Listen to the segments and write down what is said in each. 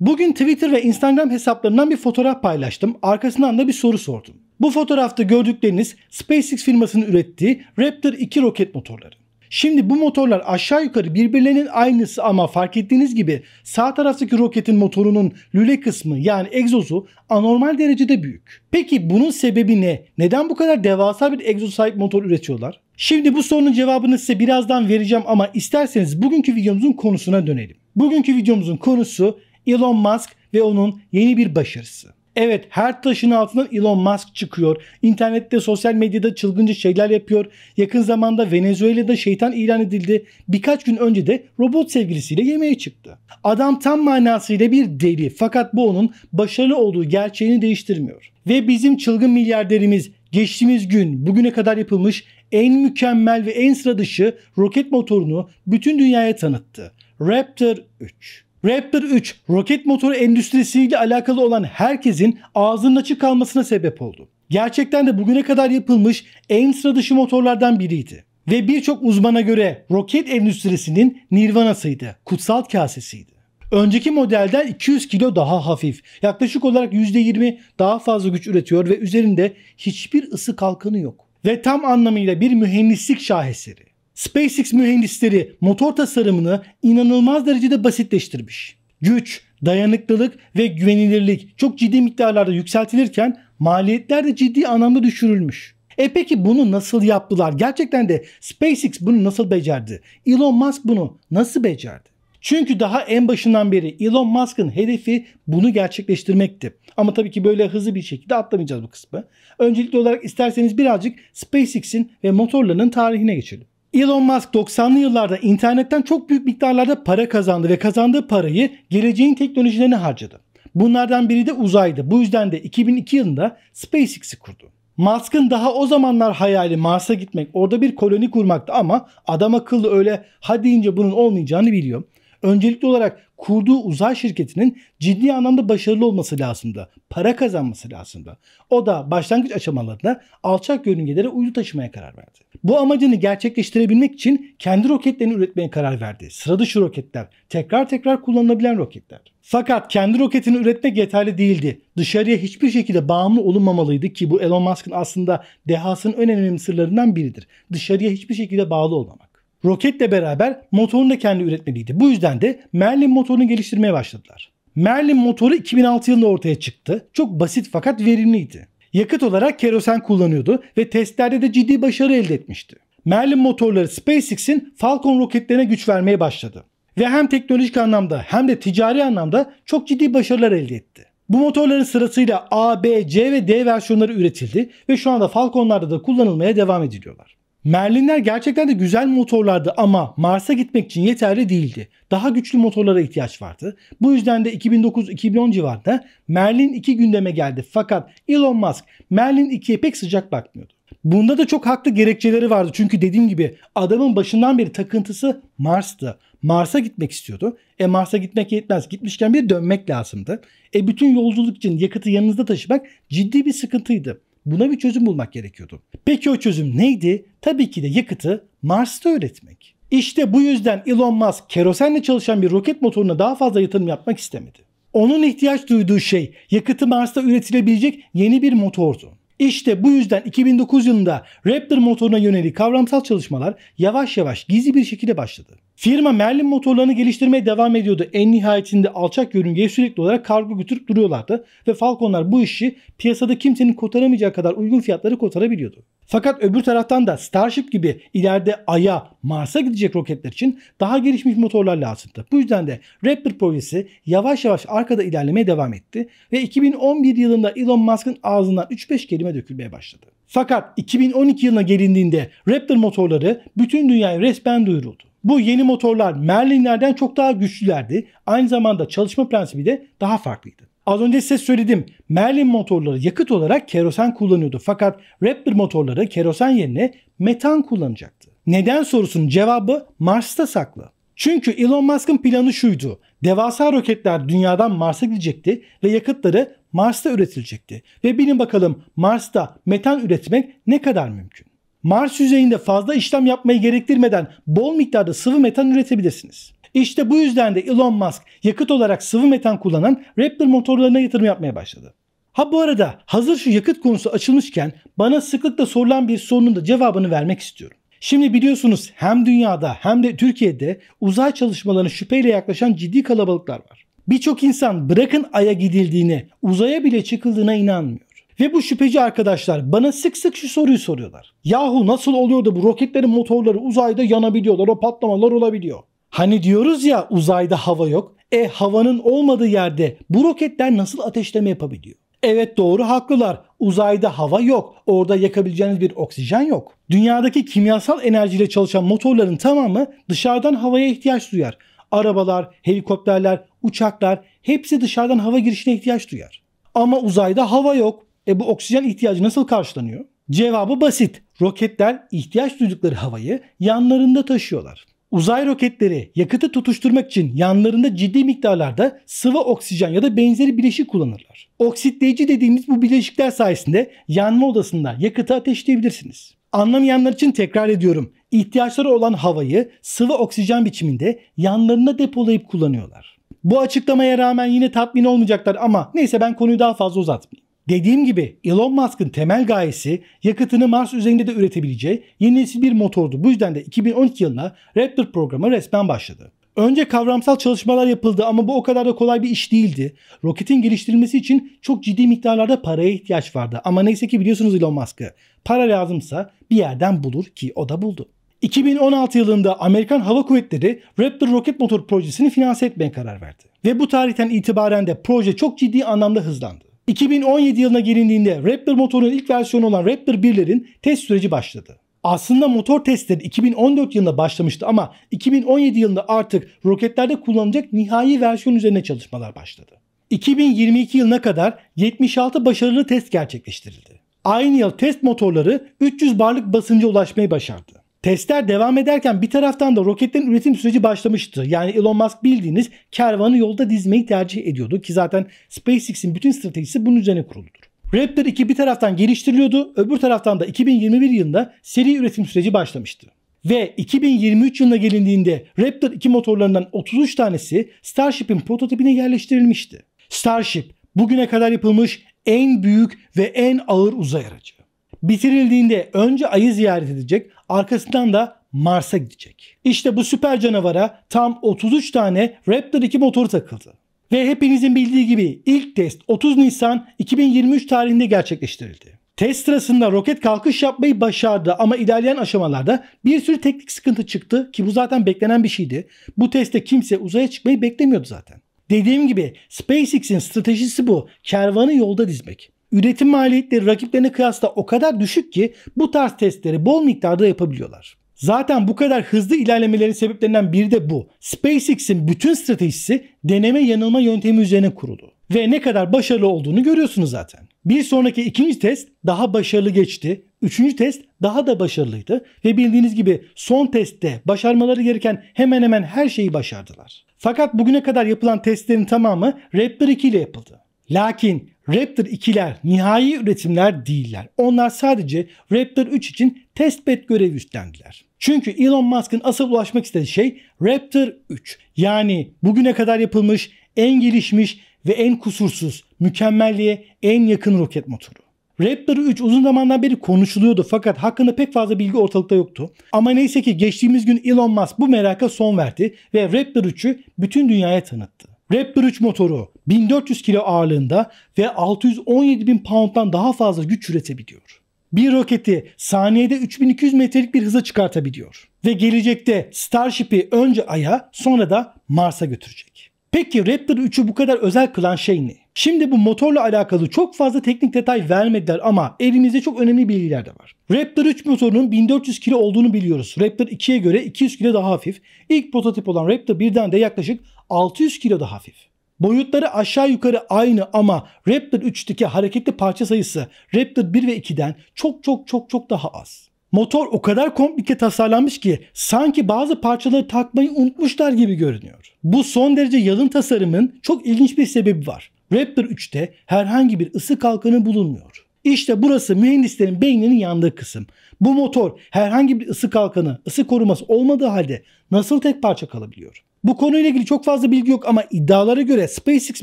Bugün Twitter ve Instagram hesaplarından bir fotoğraf paylaştım. Arkasından da bir soru sordum. Bu fotoğrafta gördükleriniz SpaceX firmasının ürettiği Raptor 2 roket motorları. Şimdi bu motorlar aşağı yukarı birbirlerinin aynısı ama fark ettiğiniz gibi sağ taraftaki roketin motorunun lüle kısmı yani egzozu anormal derecede büyük. Peki bunun sebebi ne? Neden bu kadar devasa bir egzoz sahip motor üretiyorlar? Şimdi bu sorunun cevabını size birazdan vereceğim ama isterseniz bugünkü videomuzun konusuna dönelim. Bugünkü videomuzun konusu Elon Musk ve onun yeni bir başarısı. Evet her taşın altından Elon Musk çıkıyor. İnternette sosyal medyada çılgınca şeyler yapıyor. Yakın zamanda Venezuela'da şeytan ilan edildi. Birkaç gün önce de robot sevgilisiyle yemeğe çıktı. Adam tam manasıyla bir deli fakat bu onun başarılı olduğu gerçeğini değiştirmiyor. Ve bizim çılgın milyarderimiz geçtiğimiz gün bugüne kadar yapılmış en mükemmel ve en sıra dışı roket motorunu bütün dünyaya tanıttı. Raptor 3. Raptor 3 roket motoru endüstrisiyle alakalı olan herkesin ağzının açık kalmasına sebep oldu. Gerçekten de bugüne kadar yapılmış en sıra dışı motorlardan biriydi. Ve birçok uzmana göre roket endüstrisinin nirvanasıydı, kutsal kasesiydi. Önceki modelden 200 kilo daha hafif. Yaklaşık olarak %20 daha fazla güç üretiyor ve üzerinde hiçbir ısı kalkanı yok. Ve tam anlamıyla bir mühendislik şaheseri. SpaceX mühendisleri motor tasarımını inanılmaz derecede basitleştirmiş. Güç, dayanıklılık ve güvenilirlik çok ciddi miktarlarda yükseltilirken maliyetler de ciddi anlamda düşürülmüş. E peki bunu nasıl yaptılar? Gerçekten de SpaceX bunu nasıl becerdi? Elon Musk bunu nasıl becerdi? Çünkü daha en başından beri Elon Musk'ın hedefi bunu gerçekleştirmekti. Ama tabii ki böyle hızlı bir şekilde atlamayacağız bu kısmı. Öncelikli olarak isterseniz birazcık SpaceX'in ve motorlarının tarihine geçelim. Elon Musk 90'lı yıllarda internetten çok büyük miktarlarda para kazandı ve kazandığı parayı geleceğin teknolojilerine harcadı. Bunlardan biri de uzaydı. Bu yüzden de 2002 yılında SpaceX'i kurdu. Musk'ın daha o zamanlar hayali Mars'a gitmek, orada bir koloni kurmaktı ama adam akıllı öyle ha deyince bunun olmayacağını biliyor. Öncelikli olarak kurduğu uzay şirketinin ciddi anlamda başarılı olması lazımdı. Para kazanması lazımdı. O da başlangıç aşamalarında alçak yörüngelere uydu taşımaya karar verdi. Bu amacını gerçekleştirebilmek için kendi roketlerini üretmeye karar verdi. Sıra dışı roketler, tekrar tekrar kullanılabilen roketler. Fakat kendi roketini üretmek yeterli değildi. Dışarıya hiçbir şekilde bağımlı olunmamalıydı ki bu Elon Musk'ın aslında dehasının en önemli sırlarından biridir. Dışarıya hiçbir şekilde bağlı olmamak. Roketle beraber motorunu da kendi üretmeliydi. Bu yüzden de Merlin motorunu geliştirmeye başladılar. Merlin motoru 2006 yılında ortaya çıktı. Çok basit fakat verimliydi. Yakıt olarak kerosen kullanıyordu ve testlerde de ciddi başarı elde etmişti. Merlin motorları SpaceX'in Falcon roketlerine güç vermeye başladı. Ve hem teknolojik anlamda hem de ticari anlamda çok ciddi başarılar elde etti. Bu motorların sırasıyla A, B, C ve D versiyonları üretildi ve şu anda Falcon'larda da kullanılmaya devam ediliyorlar. Merlinler gerçekten de güzel motorlardı ama Mars'a gitmek için yeterli değildi. Daha güçlü motorlara ihtiyaç vardı. Bu yüzden de 2009-2010 civarında Merlin 2 gündeme geldi fakat Elon Musk Merlin 2'ye pek sıcak bakmıyordu. Bunda da çok haklı gerekçeleri vardı. Çünkü dediğim gibi adamın başından beri takıntısı Mars'tı. Mars'a gitmek istiyordu. E Mars'a gitmek yetmez. Gitmişken bir dönmek lazımdı. E bütün yolculuk için yakıtı yanınızda taşımak ciddi bir sıkıntıydı. Buna bir çözüm bulmak gerekiyordu. Peki o çözüm neydi? Tabii ki de yakıtı Mars'ta üretmek. İşte bu yüzden Elon Musk kerosenle çalışan bir roket motoruna daha fazla yatırım yapmak istemedi. Onun ihtiyaç duyduğu şey yakıtı Mars'ta üretilebilecek yeni bir motordu. İşte bu yüzden 2009 yılında Raptor motoruna yönelik kavramsal çalışmalar yavaş yavaş gizli bir şekilde başladı. Firma Merlin motorlarını geliştirmeye devam ediyordu. En nihayetinde alçak yörüngeye sürekli olarak kargo götürüp duruyorlardı ve Falconlar bu işi piyasada kimsenin kotaramayacağı kadar uygun fiyatları kotarabiliyordu. Fakat öbür taraftan da Starship gibi ileride Ay'a, Mars'a gidecek roketler için daha gelişmiş motorlar lazımdı. Bu yüzden de Raptor projesi yavaş yavaş arkada ilerlemeye devam etti ve 2011 yılında Elon Musk'ın ağzından 3-5 kelime dökülmeye başladı. Fakat 2012 yılına gelindiğinde Raptor motorları bütün dünyaya resmen duyuruldu. Bu yeni motorlar Merlin'lerden çok daha güçlülerdi. Aynı zamanda çalışma prensibi de daha farklıydı. Az önce size söyledim. Merlin motorları yakıt olarak kerosen kullanıyordu. Fakat Raptor motorları kerosen yerine metan kullanacaktı. Neden sorusunun cevabı Mars'ta saklı. Çünkü Elon Musk'ın planı şuydu. Devasa roketler dünyadan Mars'a gidecekti ve yakıtları Mars'ta üretilecekti. Ve bilin bakalım Mars'ta metan üretmek ne kadar mümkün? Mars yüzeyinde fazla işlem yapmayı gerektirmeden bol miktarda sıvı metan üretebilirsiniz. İşte bu yüzden de Elon Musk yakıt olarak sıvı metan kullanan Raptor motorlarına yatırım yapmaya başladı. Ha bu arada hazır şu yakıt konusu açılmışken bana sıklıkla sorulan bir sorunun da cevabını vermek istiyorum. Şimdi biliyorsunuz hem dünyada hem de Türkiye'de uzay çalışmalarına şüpheyle yaklaşan ciddi kalabalıklar var. Birçok insan bırakın aya gidildiğine, uzaya bile çıkıldığına inanmıyor. Ve bu şüpheci arkadaşlar bana sık sık şu soruyu soruyorlar. Yahu nasıl oluyor da bu roketlerin motorları uzayda yanabiliyorlar, o patlamalar olabiliyor. Hani diyoruz ya uzayda hava yok. E havanın olmadığı yerde bu roketler nasıl ateşleme yapabiliyor? Evet doğru haklılar. Uzayda hava yok. Orada yakabileceğiniz bir oksijen yok. Dünyadaki kimyasal enerjiyle çalışan motorların tamamı dışarıdan havaya ihtiyaç duyar arabalar, helikopterler, uçaklar hepsi dışarıdan hava girişine ihtiyaç duyar. Ama uzayda hava yok. E bu oksijen ihtiyacı nasıl karşılanıyor? Cevabı basit. Roketler ihtiyaç duydukları havayı yanlarında taşıyorlar. Uzay roketleri yakıtı tutuşturmak için yanlarında ciddi miktarlarda sıvı oksijen ya da benzeri bileşik kullanırlar. Oksitleyici dediğimiz bu bileşikler sayesinde yanma odasında yakıtı ateşleyebilirsiniz. Anlamayanlar için tekrar ediyorum ihtiyaçları olan havayı sıvı oksijen biçiminde yanlarına depolayıp kullanıyorlar. Bu açıklamaya rağmen yine tatmin olmayacaklar ama neyse ben konuyu daha fazla uzatmayayım. Dediğim gibi Elon Musk'ın temel gayesi yakıtını Mars üzerinde de üretebileceği yeni nesil bir motordu. Bu yüzden de 2012 yılına Raptor programı resmen başladı. Önce kavramsal çalışmalar yapıldı ama bu o kadar da kolay bir iş değildi. Roketin geliştirilmesi için çok ciddi miktarlarda paraya ihtiyaç vardı. Ama neyse ki biliyorsunuz Elon Musk'ı. Para lazımsa bir yerden bulur ki o da buldu. 2016 yılında Amerikan Hava Kuvvetleri Raptor roket motor projesini finanse etmeye karar verdi. Ve bu tarihten itibaren de proje çok ciddi anlamda hızlandı. 2017 yılına gelindiğinde Raptor motorunun ilk versiyonu olan Raptor 1'lerin test süreci başladı. Aslında motor testleri 2014 yılında başlamıştı ama 2017 yılında artık roketlerde kullanılacak nihai versiyon üzerine çalışmalar başladı. 2022 yılına kadar 76 başarılı test gerçekleştirildi. Aynı yıl test motorları 300 barlık basınca ulaşmayı başardı. Testler devam ederken bir taraftan da roketlerin üretim süreci başlamıştı. Yani Elon Musk bildiğiniz kervanı yolda dizmeyi tercih ediyordu ki zaten SpaceX'in bütün stratejisi bunun üzerine kuruludur. Raptor 2 bir taraftan geliştiriliyordu, öbür taraftan da 2021 yılında seri üretim süreci başlamıştı. Ve 2023 yılına gelindiğinde Raptor 2 motorlarından 33 tanesi Starship'in prototipine yerleştirilmişti. Starship bugüne kadar yapılmış en büyük ve en ağır uzay aracı. Bitirildiğinde önce ayı ziyaret edecek, arkasından da Mars'a gidecek. İşte bu süper canavara tam 33 tane Raptor 2 motoru takıldı. Ve hepinizin bildiği gibi ilk test 30 Nisan 2023 tarihinde gerçekleştirildi. Test sırasında roket kalkış yapmayı başardı ama ilerleyen aşamalarda bir sürü teknik sıkıntı çıktı ki bu zaten beklenen bir şeydi. Bu testte kimse uzaya çıkmayı beklemiyordu zaten. Dediğim gibi SpaceX'in stratejisi bu. Kervanı yolda dizmek üretim maliyetleri rakiplerine kıyasla o kadar düşük ki bu tarz testleri bol miktarda yapabiliyorlar. Zaten bu kadar hızlı ilerlemelerin sebeplerinden biri de bu. SpaceX'in bütün stratejisi deneme yanılma yöntemi üzerine kurulu. Ve ne kadar başarılı olduğunu görüyorsunuz zaten. Bir sonraki ikinci test daha başarılı geçti. Üçüncü test daha da başarılıydı ve bildiğiniz gibi son testte başarmaları gereken hemen hemen her şeyi başardılar. Fakat bugüne kadar yapılan testlerin tamamı Raptor 2 ile yapıldı. Lakin Raptor 2'ler nihai üretimler değiller. Onlar sadece Raptor 3 için testbed görevi üstlendiler. Çünkü Elon Musk'ın asıl ulaşmak istediği şey Raptor 3. Yani bugüne kadar yapılmış en gelişmiş ve en kusursuz, mükemmelliğe en yakın roket motoru. Raptor 3 uzun zamandan beri konuşuluyordu fakat hakkında pek fazla bilgi ortalıkta yoktu. Ama neyse ki geçtiğimiz gün Elon Musk bu meraka son verdi ve Raptor 3'ü bütün dünyaya tanıttı. Raptor 3 motoru 1400 kilo ağırlığında ve 617 bin pound'dan daha fazla güç üretebiliyor. Bir roketi saniyede 3200 metrelik bir hıza çıkartabiliyor. Ve gelecekte Starship'i önce Ay'a sonra da Mars'a götürecek. Peki Raptor 3'ü bu kadar özel kılan şey ne? Şimdi bu motorla alakalı çok fazla teknik detay vermediler ama elimizde çok önemli bilgiler de var. Raptor 3 motorunun 1400 kilo olduğunu biliyoruz. Raptor 2'ye göre 200 kilo daha hafif. İlk prototip olan Raptor 1'den de yaklaşık 600 kilo da hafif. Boyutları aşağı yukarı aynı ama Raptor 3'teki hareketli parça sayısı Raptor 1 ve 2'den çok çok çok çok daha az. Motor o kadar komplike tasarlanmış ki sanki bazı parçaları takmayı unutmuşlar gibi görünüyor. Bu son derece yalın tasarımın çok ilginç bir sebebi var. Raptor 3'te herhangi bir ısı kalkanı bulunmuyor. İşte burası mühendislerin beyninin yandığı kısım. Bu motor herhangi bir ısı kalkanı, ısı koruması olmadığı halde nasıl tek parça kalabiliyor? Bu konuyla ilgili çok fazla bilgi yok ama iddialara göre SpaceX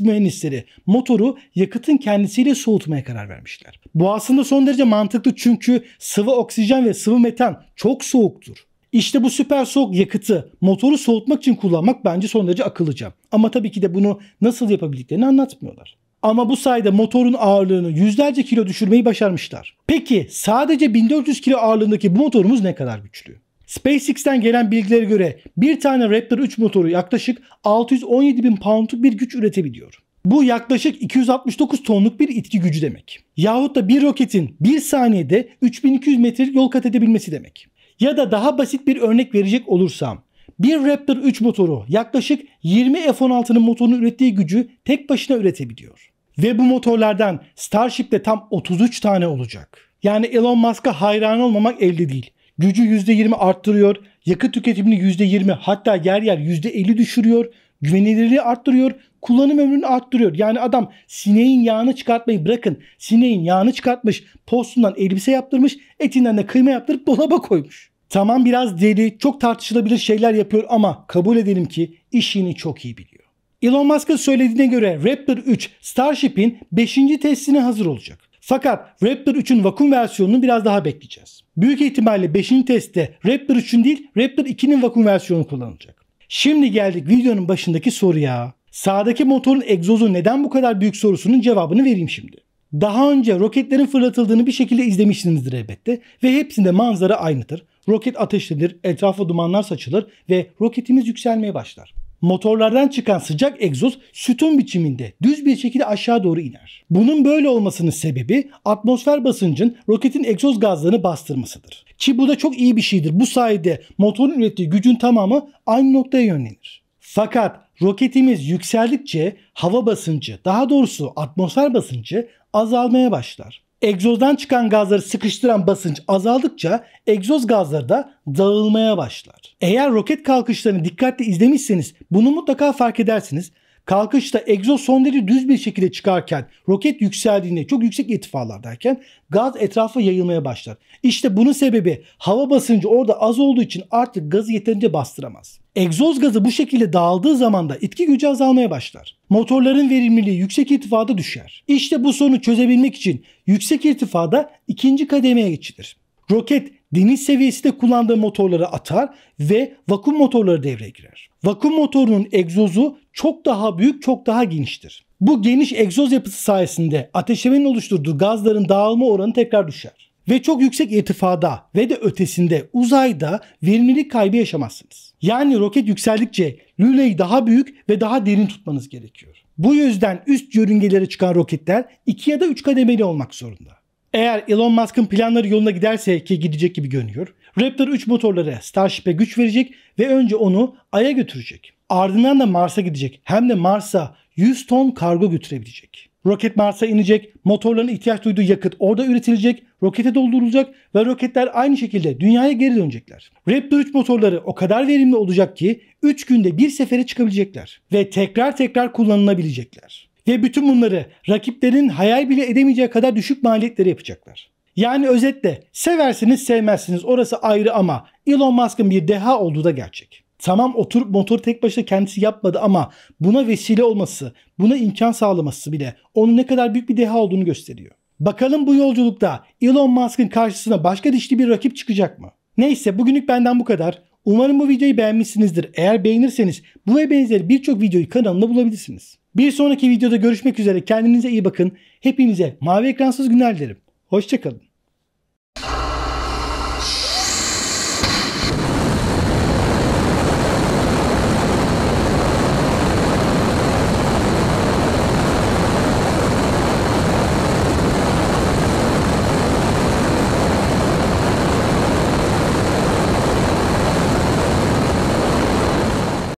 mühendisleri motoru yakıtın kendisiyle soğutmaya karar vermişler. Bu aslında son derece mantıklı çünkü sıvı oksijen ve sıvı metan çok soğuktur. İşte bu süper soğuk yakıtı motoru soğutmak için kullanmak bence son derece akıllıca. Ama tabii ki de bunu nasıl yapabildiklerini anlatmıyorlar. Ama bu sayede motorun ağırlığını yüzlerce kilo düşürmeyi başarmışlar. Peki sadece 1400 kilo ağırlığındaki bu motorumuz ne kadar güçlü? SpaceX'ten gelen bilgilere göre bir tane Raptor 3 motoru yaklaşık 617 bin poundluk bir güç üretebiliyor. Bu yaklaşık 269 tonluk bir itki gücü demek. Yahut da bir roketin bir saniyede 3200 metre yol kat edebilmesi demek. Ya da daha basit bir örnek verecek olursam bir Raptor 3 motoru yaklaşık 20 F-16'nın motorunu ürettiği gücü tek başına üretebiliyor. Ve bu motorlardan Starship'te tam 33 tane olacak. Yani Elon Musk'a hayran olmamak elde değil. Gücü %20 arttırıyor. Yakıt tüketimini %20 hatta yer yer %50 düşürüyor. Güvenilirliği arttırıyor. Kullanım ömrünü arttırıyor. Yani adam sineğin yağını çıkartmayı bırakın. Sineğin yağını çıkartmış. Postundan elbise yaptırmış. Etinden de kıyma yaptırıp dolaba koymuş. Tamam biraz deli, çok tartışılabilir şeyler yapıyor ama kabul edelim ki işini çok iyi biliyor. Elon Musk'ın söylediğine göre Raptor 3 Starship'in 5. testine hazır olacak. Fakat Raptor 3'ün vakum versiyonunu biraz daha bekleyeceğiz. Büyük ihtimalle 5. testte Raptor 3'ün değil Raptor 2'nin vakum versiyonu kullanılacak. Şimdi geldik videonun başındaki soruya. Sağdaki motorun egzozu neden bu kadar büyük sorusunun cevabını vereyim şimdi. Daha önce roketlerin fırlatıldığını bir şekilde izlemişsinizdir elbette ve hepsinde manzara aynıdır. Roket ateşlenir, etrafa dumanlar saçılır ve roketimiz yükselmeye başlar motorlardan çıkan sıcak egzoz sütun biçiminde düz bir şekilde aşağı doğru iner. Bunun böyle olmasının sebebi atmosfer basıncın roketin egzoz gazlarını bastırmasıdır. Ki bu da çok iyi bir şeydir. Bu sayede motorun ürettiği gücün tamamı aynı noktaya yönlenir. Fakat roketimiz yükseldikçe hava basıncı, daha doğrusu atmosfer basıncı azalmaya başlar egzozdan çıkan gazları sıkıştıran basınç azaldıkça egzoz gazları da dağılmaya başlar. Eğer roket kalkışlarını dikkatle izlemişseniz bunu mutlaka fark edersiniz kalkışta egzoz sonderi düz bir şekilde çıkarken roket yükseldiğinde çok yüksek irtifalardayken gaz etrafa yayılmaya başlar. İşte bunun sebebi hava basıncı orada az olduğu için artık gazı yeterince bastıramaz. Egzoz gazı bu şekilde dağıldığı zaman da itki gücü azalmaya başlar. Motorların verimliliği yüksek irtifada düşer. İşte bu sorunu çözebilmek için yüksek irtifada ikinci kademeye geçilir. Roket deniz seviyesinde kullandığı motorları atar ve vakum motorları devreye girer. Vakum motorunun egzozu çok daha büyük, çok daha geniştir. Bu geniş egzoz yapısı sayesinde ateşlemenin oluşturduğu gazların dağılma oranı tekrar düşer. Ve çok yüksek irtifada ve de ötesinde uzayda verimlilik kaybı yaşamazsınız. Yani roket yükseldikçe lüleyi daha büyük ve daha derin tutmanız gerekiyor. Bu yüzden üst yörüngelere çıkan roketler 2 ya da 3 kademeli olmak zorunda. Eğer Elon Musk'ın planları yoluna giderse ki gidecek gibi görünüyor. Raptor 3 motorları Starship'e güç verecek ve önce onu Ay'a götürecek. Ardından da Mars'a gidecek. Hem de Mars'a 100 ton kargo götürebilecek. Roket Mars'a inecek, motorların ihtiyaç duyduğu yakıt orada üretilecek, rokete doldurulacak ve roketler aynı şekilde dünyaya geri dönecekler. Raptor 3 motorları o kadar verimli olacak ki 3 günde bir sefere çıkabilecekler ve tekrar tekrar kullanılabilecekler. Ve bütün bunları rakiplerin hayal bile edemeyeceği kadar düşük maliyetleri yapacaklar. Yani özetle seversiniz sevmezsiniz orası ayrı ama Elon Musk'ın bir deha olduğu da gerçek. Tamam oturup motor tek başına kendisi yapmadı ama buna vesile olması, buna imkan sağlaması bile onun ne kadar büyük bir deha olduğunu gösteriyor. Bakalım bu yolculukta Elon Musk'ın karşısına başka dişli bir rakip çıkacak mı? Neyse bugünlük benden bu kadar. Umarım bu videoyu beğenmişsinizdir. Eğer beğenirseniz bu ve benzeri birçok videoyu kanalımda bulabilirsiniz. Bir sonraki videoda görüşmek üzere. Kendinize iyi bakın. Hepinize mavi ekransız günler dilerim. Hoşçakalın.